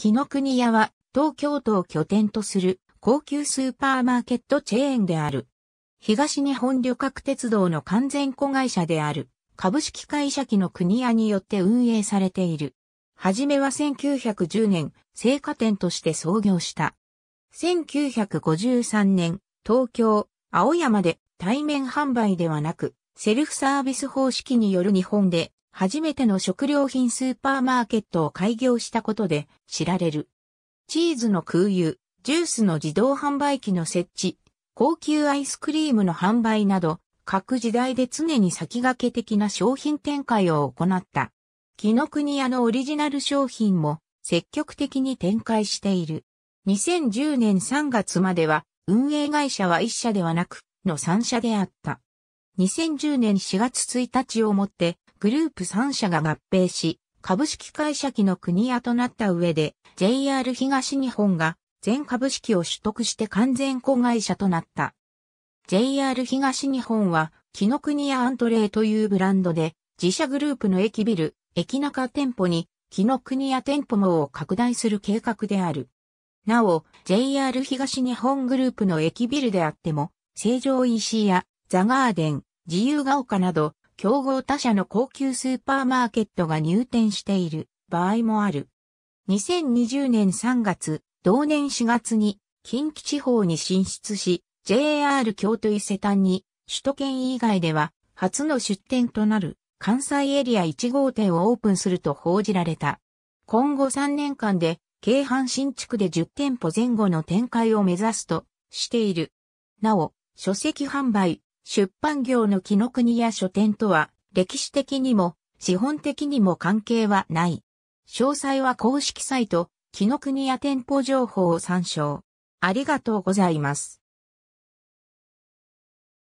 紀の国屋は東京都を拠点とする高級スーパーマーケットチェーンである。東日本旅客鉄道の完全子会社である株式会社紀の国屋によって運営されている。はじめは1910年、生果店として創業した。1953年、東京、青山で対面販売ではなく、セルフサービス方式による日本で初めての食料品スーパーマーケットを開業したことで知られる。チーズの空輸、ジュースの自動販売機の設置、高級アイスクリームの販売など、各時代で常に先駆け的な商品展開を行った。木の国屋のオリジナル商品も積極的に展開している。2010年3月までは運営会社は1社ではなくの3社であった。2010年4月1日をもってグループ3社が合併し、株式会社機の国屋となった上で JR 東日本が全株式を取得して完全子会社となった。JR 東日本は、木の国屋アントレーというブランドで、自社グループの駅ビル、駅中店舗に、木の国屋店舗網を拡大する計画である。なお、JR 東日本グループの駅ビルであっても、成城石屋、やザガーデン、自由が丘など、競合他社の高級スーパーマーケットが入店している場合もある。2020年3月、同年4月に近畿地方に進出し、JR 京都伊勢丹に首都圏以外では初の出店となる関西エリア1号店をオープンすると報じられた。今後3年間で京阪新地区で10店舗前後の展開を目指すとしている。なお、書籍販売、出版業の紀の国や書店とは、歴史的にも、資本的にも関係はない。詳細は公式サイト、紀の国や店舗情報を参照。ありがとうございます。